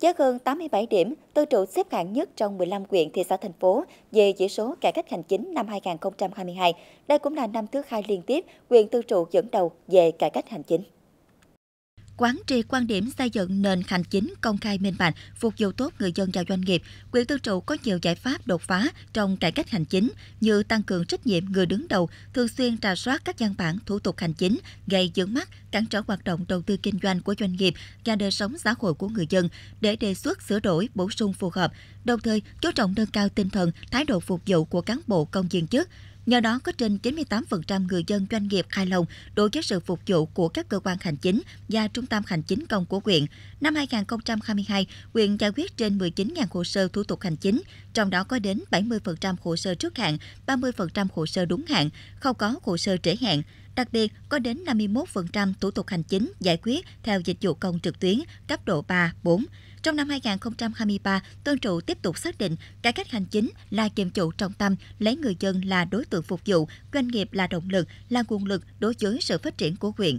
với hơn 87 điểm, tư Trụ xếp hạng nhất trong 15 quyện thị xã thành phố về chỉ số cải cách hành chính năm 2022. Đây cũng là năm thứ hai liên tiếp quyền tư Trụ dẫn đầu về cải cách hành chính quán tri quan điểm xây dựng nền hành chính công khai minh bạch, phục vụ tốt người dân và doanh nghiệp. Quyền tư trụ có nhiều giải pháp đột phá trong cải cách hành chính như tăng cường trách nhiệm người đứng đầu, thường xuyên trà soát các văn bản thủ tục hành chính gây dưỡng mắt, cản trở hoạt động đầu tư kinh doanh của doanh nghiệp và đời sống xã hội của người dân để đề xuất sửa đổi, bổ sung phù hợp. Đồng thời, chú trọng nâng cao tinh thần, thái độ phục vụ của cán bộ công viên chức Nhờ đó có trên 98% người dân doanh nghiệp hài lòng đối với sự phục vụ của các cơ quan hành chính và trung tâm hành chính công của huyện. Năm 2022, huyện giải quyết trên 19.000 hồ sơ thủ tục hành chính, trong đó có đến 70% hồ sơ trước hạn, 30% hồ sơ đúng hạn, không có hồ sơ trễ hạn. Đặc biệt, có đến 51% thủ tục hành chính giải quyết theo dịch vụ công trực tuyến cấp độ 3, 4. Trong năm 2023, Tân trụ tiếp tục xác định cải cách hành chính là kiềm vụ trọng tâm, lấy người dân là đối tượng phục vụ, doanh nghiệp là động lực, là nguồn lực đối với sự phát triển của huyện.